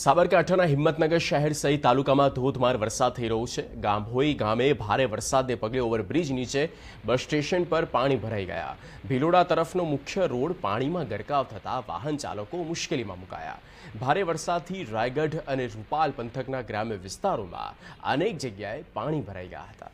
સાબરકાંઠાના હિંમતનગર શહેર સહિત તાલુકામાં ધોધમાર વરસાદ થઈ રહ્યો છે ગામહોઈ ગામે ભારે વરસાદને પગલે ઓવરબ્રિજ નીચે બસ સ્ટેશન પર પાણી ભરાઈ ગયા ભીલોડા તરફનો મુખ્ય રોડ પાણીમાં ગરકાવ થતાં વાહન ચાલકો મુશ્કેલીમાં મુકાયા ભારે વરસાદથી રાયગઢ અને રૂપાલ પંથકના ગ્રામ્ય વિસ્તારોમાં અનેક જગ્યાએ પાણી ભરાઈ ગયા હતા